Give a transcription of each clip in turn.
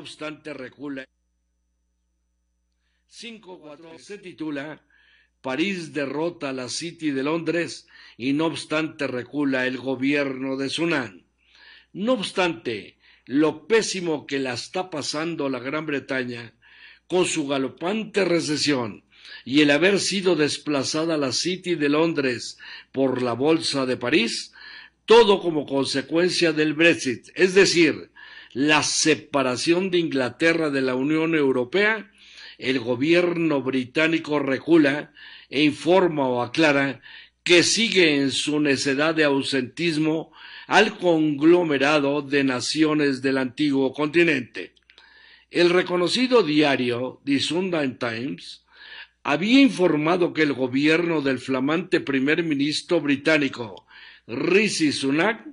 obstante recula. 5 se titula París derrota a la City de Londres y no obstante recula el gobierno de Sunan. No obstante, lo pésimo que la está pasando la Gran Bretaña con su galopante recesión y el haber sido desplazada la City de Londres por la Bolsa de París, todo como consecuencia del Brexit, es decir, la separación de Inglaterra de la Unión Europea, el gobierno británico recula e informa o aclara que sigue en su necedad de ausentismo al conglomerado de naciones del antiguo continente. El reconocido diario The Sunday Times había informado que el gobierno del flamante primer ministro británico Rishi Sunak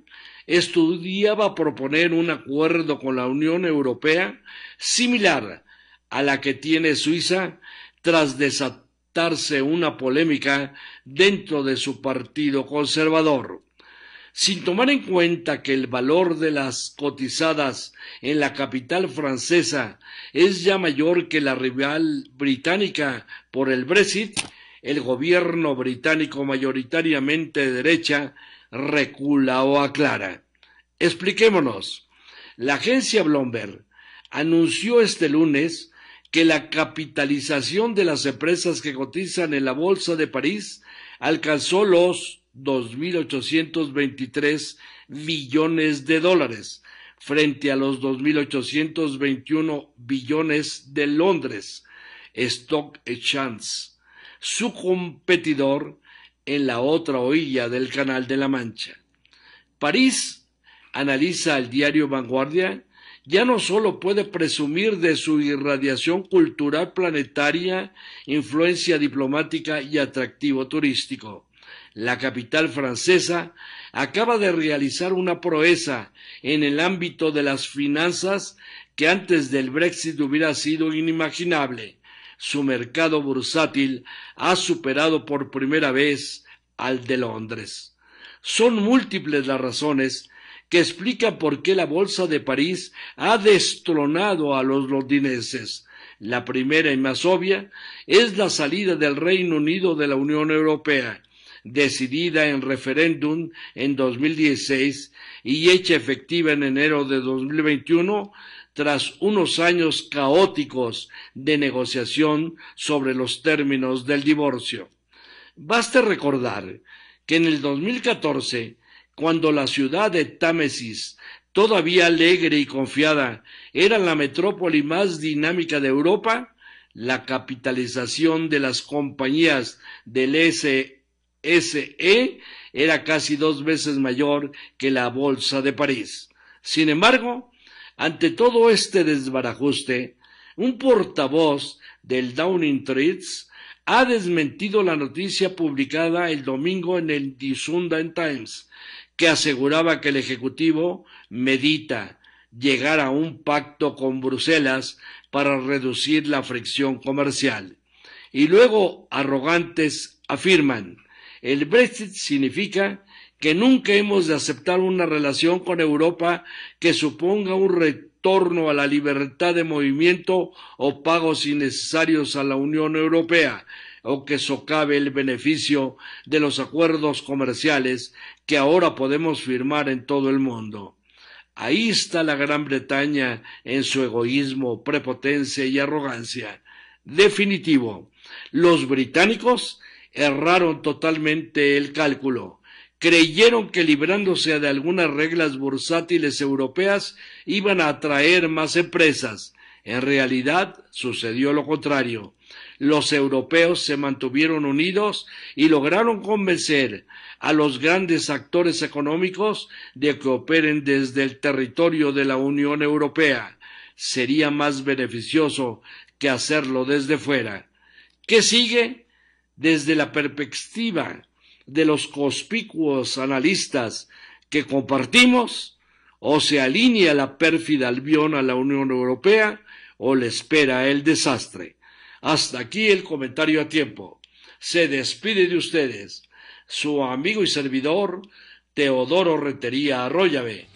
estudiaba proponer un acuerdo con la Unión Europea similar a la que tiene Suiza tras desatarse una polémica dentro de su partido conservador. Sin tomar en cuenta que el valor de las cotizadas en la capital francesa es ya mayor que la rival británica por el Brexit, el gobierno británico mayoritariamente de derecha recula o aclara. Expliquémonos. La agencia Bloomberg anunció este lunes que la capitalización de las empresas que cotizan en la Bolsa de París alcanzó los 2.823 billones de dólares frente a los 2.821 billones de Londres Stock Exchange. Su competidor en la otra orilla del Canal de la Mancha. París, analiza el diario Vanguardia, ya no solo puede presumir de su irradiación cultural planetaria, influencia diplomática y atractivo turístico. La capital francesa acaba de realizar una proeza en el ámbito de las finanzas que antes del Brexit hubiera sido inimaginable su mercado bursátil ha superado por primera vez al de Londres. Son múltiples las razones que explican por qué la Bolsa de París ha destronado a los londinenses. La primera y más obvia es la salida del Reino Unido de la Unión Europea, decidida en referéndum en 2016 y hecha efectiva en enero de 2021, tras unos años caóticos de negociación sobre los términos del divorcio. Baste recordar que en el 2014, cuando la ciudad de Támesis, todavía alegre y confiada, era la metrópoli más dinámica de Europa, la capitalización de las compañías del SSE era casi dos veces mayor que la Bolsa de París. Sin embargo, ante todo este desbarajuste, un portavoz del Downing Street ha desmentido la noticia publicada el domingo en el The Times, que aseguraba que el Ejecutivo medita llegar a un pacto con Bruselas para reducir la fricción comercial. Y luego arrogantes afirman, el Brexit significa que nunca hemos de aceptar una relación con Europa que suponga un retorno a la libertad de movimiento o pagos innecesarios a la Unión Europea, o que socave el beneficio de los acuerdos comerciales que ahora podemos firmar en todo el mundo. Ahí está la Gran Bretaña en su egoísmo, prepotencia y arrogancia. Definitivo, los británicos erraron totalmente el cálculo creyeron que librándose de algunas reglas bursátiles europeas iban a atraer más empresas. En realidad sucedió lo contrario. Los europeos se mantuvieron unidos y lograron convencer a los grandes actores económicos de que operen desde el territorio de la Unión Europea. Sería más beneficioso que hacerlo desde fuera. ¿Qué sigue? Desde la perspectiva de los conspicuos analistas que compartimos, o se alinea la pérfida Albión a la Unión Europea, o le espera el desastre. Hasta aquí el comentario a tiempo. Se despide de ustedes su amigo y servidor Teodoro Retería Arroyave.